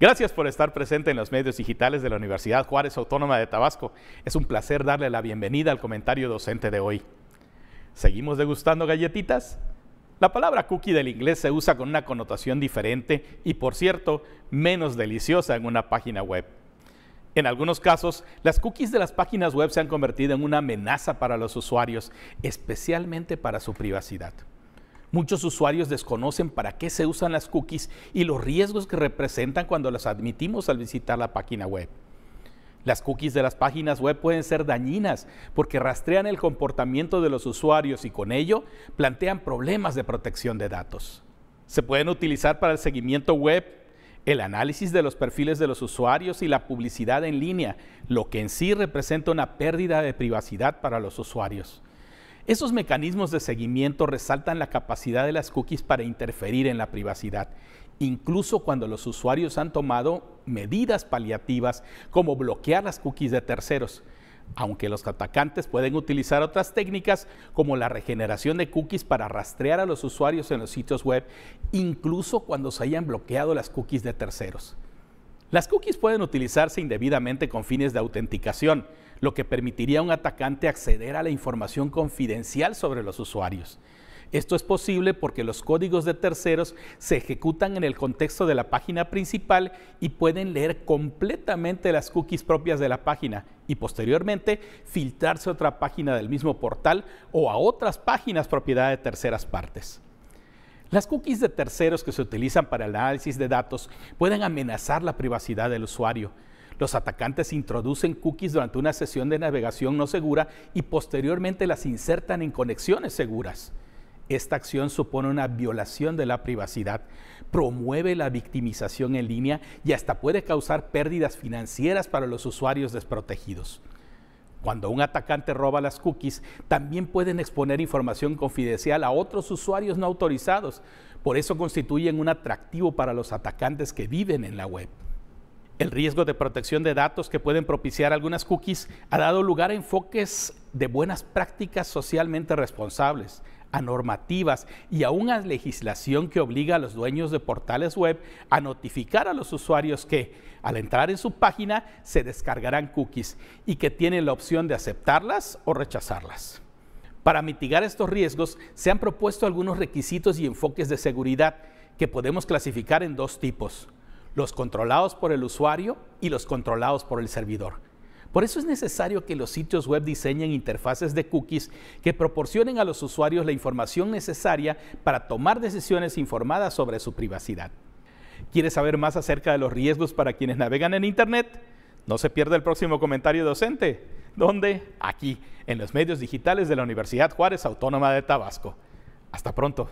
Gracias por estar presente en los medios digitales de la Universidad Juárez Autónoma de Tabasco. Es un placer darle la bienvenida al comentario docente de hoy. ¿Seguimos degustando galletitas? La palabra cookie del inglés se usa con una connotación diferente y, por cierto, menos deliciosa en una página web. En algunos casos, las cookies de las páginas web se han convertido en una amenaza para los usuarios, especialmente para su privacidad. Muchos usuarios desconocen para qué se usan las cookies y los riesgos que representan cuando las admitimos al visitar la página web. Las cookies de las páginas web pueden ser dañinas porque rastrean el comportamiento de los usuarios y con ello plantean problemas de protección de datos. Se pueden utilizar para el seguimiento web, el análisis de los perfiles de los usuarios y la publicidad en línea, lo que en sí representa una pérdida de privacidad para los usuarios. Esos mecanismos de seguimiento resaltan la capacidad de las cookies para interferir en la privacidad, incluso cuando los usuarios han tomado medidas paliativas como bloquear las cookies de terceros aunque los atacantes pueden utilizar otras técnicas como la regeneración de cookies para rastrear a los usuarios en los sitios web, incluso cuando se hayan bloqueado las cookies de terceros. Las cookies pueden utilizarse indebidamente con fines de autenticación, lo que permitiría a un atacante acceder a la información confidencial sobre los usuarios. Esto es posible porque los códigos de terceros se ejecutan en el contexto de la página principal y pueden leer completamente las cookies propias de la página y posteriormente filtrarse a otra página del mismo portal o a otras páginas propiedad de terceras partes. Las cookies de terceros que se utilizan para el análisis de datos pueden amenazar la privacidad del usuario. Los atacantes introducen cookies durante una sesión de navegación no segura y posteriormente las insertan en conexiones seguras. Esta acción supone una violación de la privacidad, promueve la victimización en línea y hasta puede causar pérdidas financieras para los usuarios desprotegidos cuando un atacante roba las cookies, también pueden exponer información confidencial a otros usuarios no autorizados. Por eso constituyen un atractivo para los atacantes que viven en la web. El riesgo de protección de datos que pueden propiciar algunas cookies ha dado lugar a enfoques de buenas prácticas socialmente responsables a normativas y a una legislación que obliga a los dueños de portales web a notificar a los usuarios que, al entrar en su página, se descargarán cookies y que tienen la opción de aceptarlas o rechazarlas. Para mitigar estos riesgos, se han propuesto algunos requisitos y enfoques de seguridad que podemos clasificar en dos tipos, los controlados por el usuario y los controlados por el servidor. Por eso es necesario que los sitios web diseñen interfaces de cookies que proporcionen a los usuarios la información necesaria para tomar decisiones informadas sobre su privacidad. ¿Quieres saber más acerca de los riesgos para quienes navegan en Internet? No se pierda el próximo comentario docente. ¿Dónde? Aquí, en los medios digitales de la Universidad Juárez Autónoma de Tabasco. Hasta pronto.